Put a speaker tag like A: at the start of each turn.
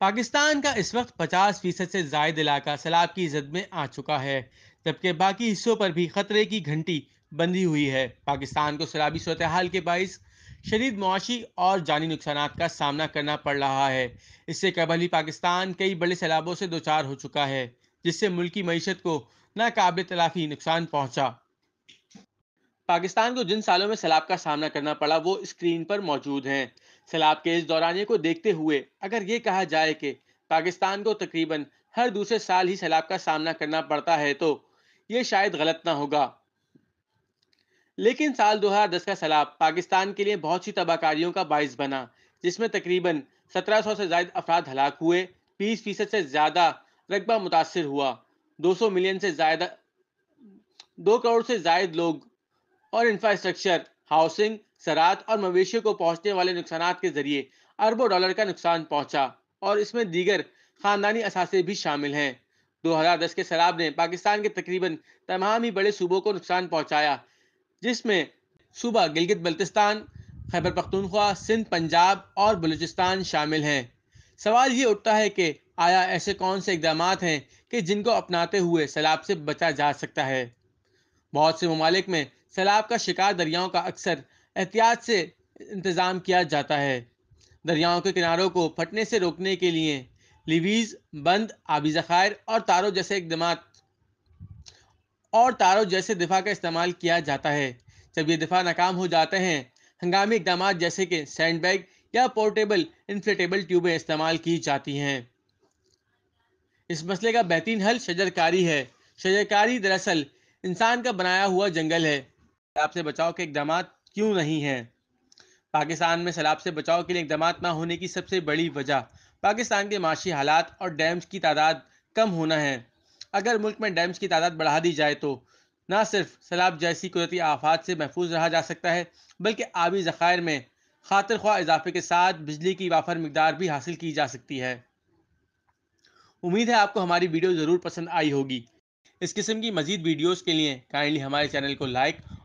A: पाकिस्तान का इस वक्त 50 फीसद से जायद इलाका सैलाब की जद में आ चुका है जबकि बाकी हिस्सों पर भी खतरे की घंटी बंधी हुई है पाकिस्तान को सैलाबी सूरत हाल के बायस शदीद मुआशी और जानी नुकसान का सामना करना पड़ रहा है इससे कबल ही पाकिस्तान कई बड़े सैलाबों से दो चार हो चुका है जिससे मुल्की मीशत को नाकबिल तलाफी नुकसान पहुँचा पाकिस्तान को जिन सालों में सैलाब का सामना करना पड़ा वो स्क्रीन पर मौजूद हैं सैलाब के इस दौरानिए को देखते हुए अगर ये कहा जाए कि पाकिस्तान को तकरीबन हर दूसरे साल ही सैलाब का सामना करना पड़ता है तो ये शायद गलत ना होगा लेकिन साल 2010 का सैलाब पाकिस्तान के लिए बहुत सी तबाहकारियों का बायस बना जिसमें तकरीबन 1700 से ज्यादा अफराद हलाक हुए 20 फीसद से ज़्यादा रकबा मुतासर हुआ 200 मिलियन से ज़्यादा दो करोड़ से ज्यादा लोग और इंफ्रास्ट्रक्चर हाउसिंग सरात और मवेशियों को पहुंचने वाले नुकसान के जरिए अरबों डॉलर का नुकसान पहुंचा और इसमें दीगर खानदानी असासे भी शामिल हैं 2010 के शराब ने पाकिस्तान के तकरीबन तमाम ही बड़े सूबों को नुकसान पहुंचाया जिसमें सूबा गिलगित बल्तिस्तान खैबर पख्तूनख्वा सिंध पंजाब और बलूचिस्तान शामिल हैं सवाल ये उठता है कि आया ऐसे कौन से इकदाम हैं कि जिनको अपनाते हुए सैलाब से बचा जा सकता है बहुत से ममालिक में सैलाब का शिकार दरियाओं का अक्सर एहतियात से इंतज़ाम किया जाता है दरियाओं के किनारों को फटने से रोकने के लिए लिवीज बंद आबी ज़खायर और तारों जैसे इकदाम और तारों जैसे दिफा का इस्तेमाल किया जाता है जब ये दिफा नाकाम हो जाते हैं हंगामी इकदाम जैसे कि सैंड बैग या पोर्टेबल इन्फ्लेटेबल ट्यूबें इस्तेमाल की जाती हैं इस मसले का बेहतरीन हल शजरकारी है शजरकारी दरअसल इंसान का बनाया हुआ जंगल है सैलाब से बचाव के इकदाम क्यों नहीं हैं पाकिस्तान में सैलाब से बचाव के लिए इकदाम ना होने की सबसे बड़ी वजह पाकिस्तान के माशी हालात और डैम्स की तादाद कम होना है अगर मुल्क में डैम्स की तादाद बढ़ा दी जाए तो न सिर्फ सैलाब जैसी कुदरती आफात से महफूज रहा जा सकता है बल्कि आबी ज़खायर में खातर ख्वाह इजाफे के साथ बिजली की वाफर मकदार भी हासिल की जा सकती है उम्मीद है आपको हमारी वीडियो ज़रूर पसंद आई होगी इस किस्म की मज़ीद वीडियोज़ के लिए काइंडली हमारे चैनल को लाइक